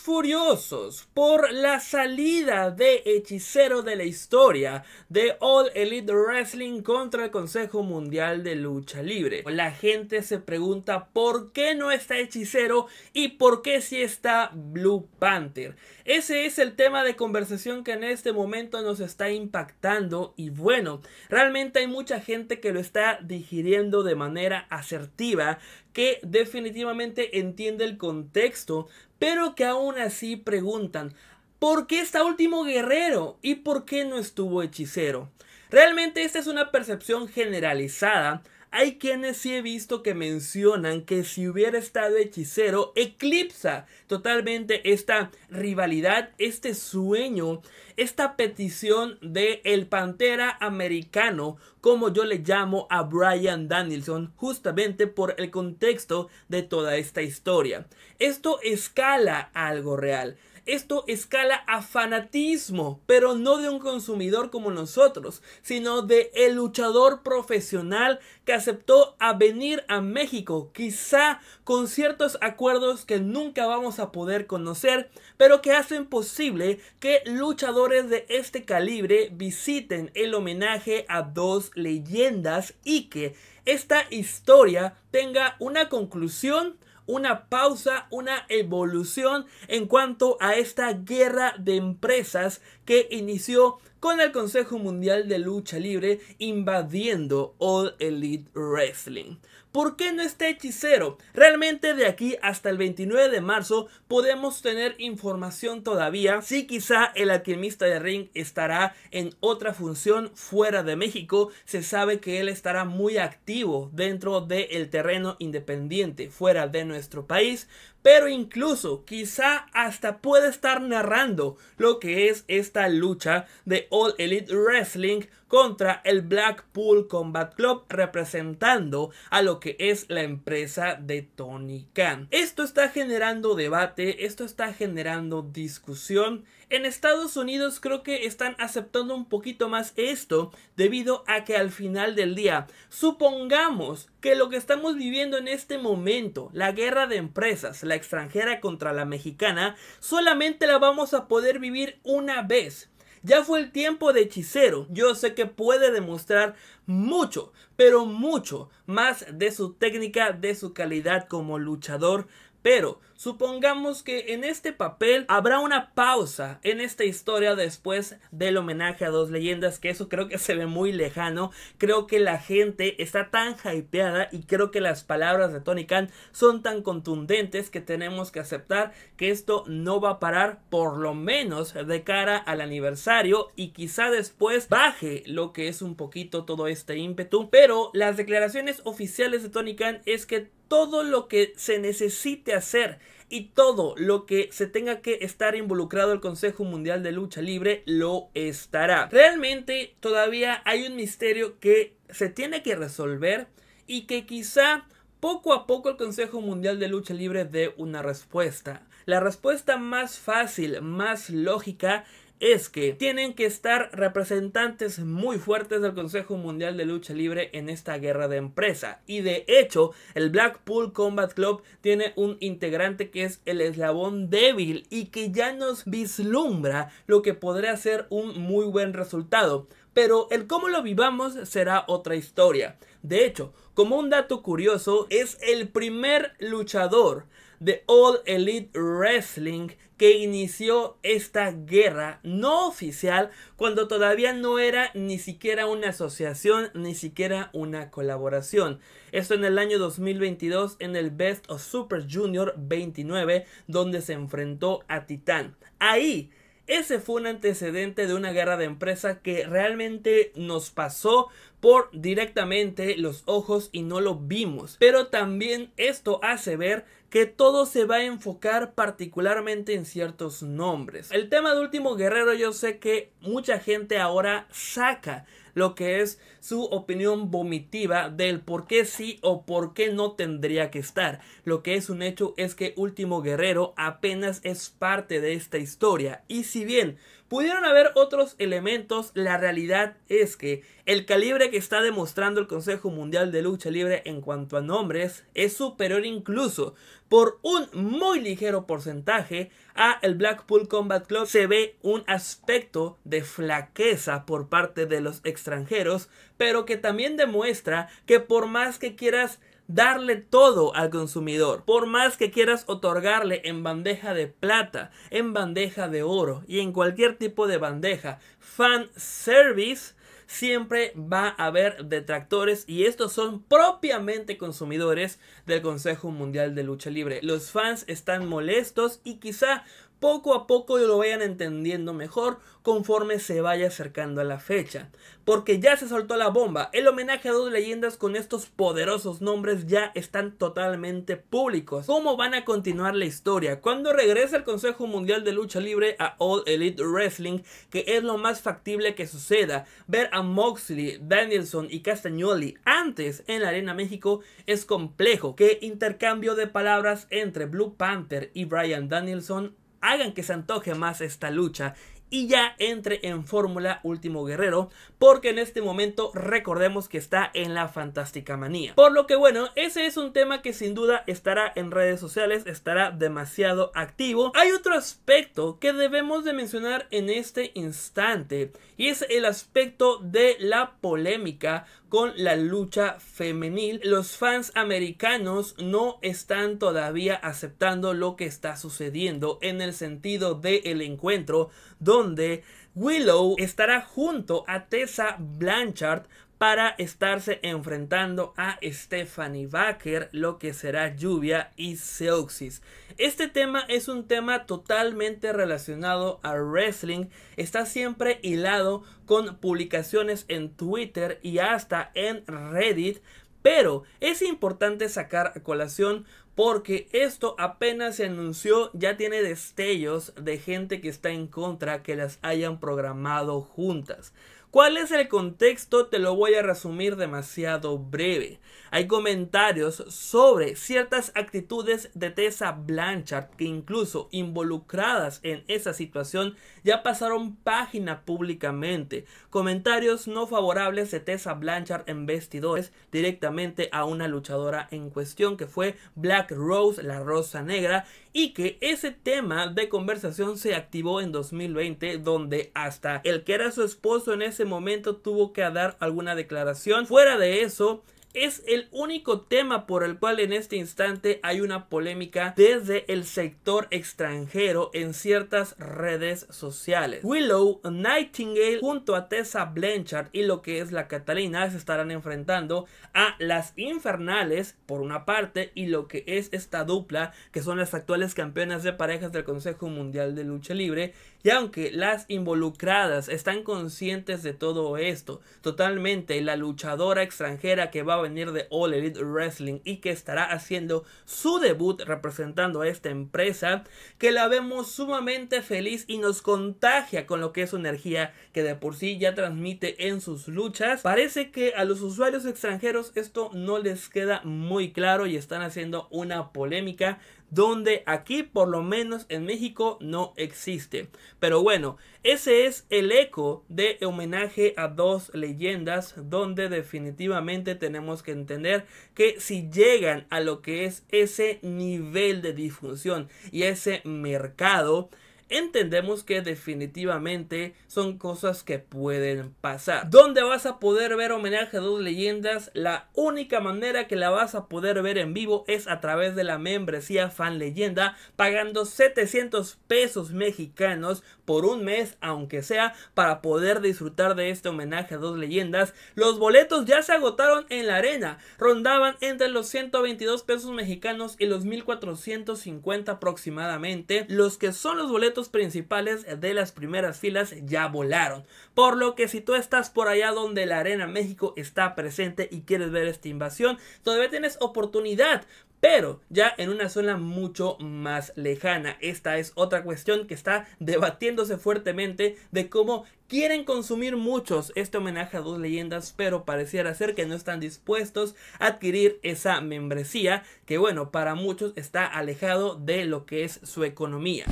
furiosos por la salida de Hechicero de la Historia de All Elite Wrestling contra el Consejo Mundial de Lucha Libre. La gente se pregunta por qué no está Hechicero y por qué sí está Blue Panther. Ese es el tema de conversación que en este momento nos está impactando y bueno, realmente hay mucha gente que lo está digiriendo de manera asertiva, que definitivamente entiende el contexto, pero que aún así preguntan, ¿por qué está último guerrero y por qué no estuvo hechicero? Realmente esta es una percepción generalizada hay quienes sí he visto que mencionan que si hubiera estado hechicero, eclipsa totalmente esta rivalidad, este sueño, esta petición de el Pantera americano, como yo le llamo a Brian Danielson, justamente por el contexto de toda esta historia. Esto escala a algo real. Esto escala a fanatismo, pero no de un consumidor como nosotros, sino de el luchador profesional que aceptó a venir a México, quizá con ciertos acuerdos que nunca vamos a poder conocer, pero que hacen posible que luchadores de este calibre visiten el homenaje a dos leyendas y que esta historia tenga una conclusión una pausa, una evolución en cuanto a esta guerra de empresas que inició con el Consejo Mundial de Lucha Libre invadiendo All Elite Wrestling. ¿Por qué no está hechicero? Realmente de aquí hasta el 29 de marzo podemos tener información todavía si sí, quizá el alquimista de ring estará en otra función fuera de México. Se sabe que él estará muy activo dentro del terreno independiente fuera de nuestro país, pero incluso quizá hasta puede estar narrando lo que es esta lucha de All Elite Wrestling contra el Blackpool Combat Club representando a lo que es la empresa de Tony Khan. Esto está generando debate, esto está generando discusión. En Estados Unidos creo que están aceptando un poquito más esto debido a que al final del día, supongamos que lo que estamos viviendo en este momento, la guerra de empresas, la extranjera contra la mexicana, solamente la vamos a poder vivir una vez. Ya fue el tiempo de hechicero. Yo sé que puede demostrar mucho, pero mucho más de su técnica, de su calidad como luchador. Pero Supongamos que en este papel habrá una pausa en esta historia después del homenaje a dos leyendas, que eso creo que se ve muy lejano. Creo que la gente está tan hypeada y creo que las palabras de Tony Khan son tan contundentes que tenemos que aceptar que esto no va a parar por lo menos de cara al aniversario y quizá después baje lo que es un poquito todo este ímpetu. Pero las declaraciones oficiales de Tony Khan es que todo lo que se necesite hacer y todo lo que se tenga que estar involucrado el Consejo Mundial de Lucha Libre lo estará. Realmente todavía hay un misterio que se tiene que resolver y que quizá poco a poco el Consejo Mundial de Lucha Libre dé una respuesta. La respuesta más fácil, más lógica, es que tienen que estar representantes muy fuertes del Consejo Mundial de Lucha Libre en esta guerra de empresa. Y de hecho, el Blackpool Combat Club tiene un integrante que es el eslabón débil y que ya nos vislumbra lo que podría ser un muy buen resultado. Pero el cómo lo vivamos será otra historia. De hecho, como un dato curioso, es el primer luchador de All Elite Wrestling que inició esta guerra no oficial cuando todavía no era ni siquiera una asociación ni siquiera una colaboración. Esto en el año 2022 en el Best of Super Junior 29 donde se enfrentó a Titán. Ahí ese fue un antecedente de una guerra de empresa que realmente nos pasó por directamente los ojos y no lo vimos. Pero también esto hace ver que todo se va a enfocar particularmente en ciertos nombres. El tema de Último Guerrero yo sé que mucha gente ahora saca lo que es su opinión vomitiva del por qué sí o por qué no tendría que estar. Lo que es un hecho es que Último Guerrero apenas es parte de esta historia y si bien Pudieron haber otros elementos, la realidad es que el calibre que está demostrando el Consejo Mundial de Lucha Libre en cuanto a nombres es superior incluso por un muy ligero porcentaje a el Blackpool Combat Club. Se ve un aspecto de flaqueza por parte de los extranjeros, pero que también demuestra que por más que quieras darle todo al consumidor. Por más que quieras otorgarle en bandeja de plata, en bandeja de oro y en cualquier tipo de bandeja, fan service siempre va a haber detractores y estos son propiamente consumidores del Consejo Mundial de Lucha Libre. Los fans están molestos y quizá poco a poco lo vayan entendiendo mejor conforme se vaya acercando a la fecha. Porque ya se soltó la bomba, el homenaje a dos leyendas con estos poderosos nombres ya están totalmente públicos. ¿Cómo van a continuar la historia? Cuando regresa el Consejo Mundial de Lucha Libre a All Elite Wrestling, que es lo más factible que suceda, ver a Moxley, Danielson y Castagnoli antes en la Arena México es complejo. Que intercambio de palabras entre Blue Panther y Brian Danielson hagan que se antoje más esta lucha y ya entre en Fórmula Último Guerrero, porque en este momento recordemos que está en la Fantástica Manía. Por lo que bueno, ese es un tema que sin duda estará en redes sociales, estará demasiado activo. Hay otro aspecto que debemos de mencionar en este instante y es el aspecto de la polémica con la lucha femenil. Los fans americanos no están todavía aceptando lo que está sucediendo en el sentido del el encuentro donde Willow estará junto a Tessa Blanchard para estarse enfrentando a Stephanie Baker, lo que será Lluvia y Seuxis. Este tema es un tema totalmente relacionado a wrestling, está siempre hilado con publicaciones en Twitter y hasta en Reddit, pero es importante sacar a colación porque esto apenas se anunció, ya tiene destellos de gente que está en contra que las hayan programado juntas. ¿Cuál es el contexto? Te lo voy a resumir demasiado breve. Hay comentarios sobre ciertas actitudes de Tessa Blanchard que incluso involucradas en esa situación ya pasaron página públicamente. Comentarios no favorables de Tessa Blanchard en vestidores directamente a una luchadora en cuestión que fue Black Rose, la Rosa Negra, y que ese tema de conversación se activó en 2020 donde hasta el que era su esposo en ese momento tuvo que dar alguna declaración. Fuera de eso, es el único tema por el cual en este instante hay una polémica desde el sector extranjero en ciertas redes sociales. Willow, Nightingale junto a Tessa Blanchard y lo que es la Catalina se estarán enfrentando a las Infernales por una parte y lo que es esta dupla que son las actuales campeonas de parejas del Consejo Mundial de Lucha Libre y aunque las involucradas están conscientes de todo esto totalmente la luchadora extranjera que va a de All Elite Wrestling y que estará haciendo su debut representando a esta empresa, que la vemos sumamente feliz y nos contagia con lo que es su energía que de por sí ya transmite en sus luchas. Parece que a los usuarios extranjeros esto no les queda muy claro y están haciendo una polémica donde aquí por lo menos en México no existe. Pero bueno, ese es el eco de homenaje a dos leyendas donde definitivamente tenemos que entender que si llegan a lo que es ese nivel de difusión y ese mercado, entendemos que definitivamente son cosas que pueden pasar. ¿Dónde vas a poder ver homenaje a dos leyendas? La única manera que la vas a poder ver en vivo es a través de la membresía fan leyenda, pagando 700 pesos mexicanos por un mes, aunque sea, para poder disfrutar de este homenaje a dos leyendas. Los boletos ya se agotaron en la arena, rondaban entre los 122 pesos mexicanos y los 1450 aproximadamente. Los que son los boletos principales de las primeras filas ya volaron. Por lo que si tú estás por allá donde la Arena México está presente y quieres ver esta invasión, todavía tienes oportunidad pero ya en una zona mucho más lejana. Esta es otra cuestión que está debatiéndose fuertemente de cómo quieren consumir muchos este homenaje a dos leyendas, pero pareciera ser que no están dispuestos a adquirir esa membresía que bueno, para muchos está alejado de lo que es su economía.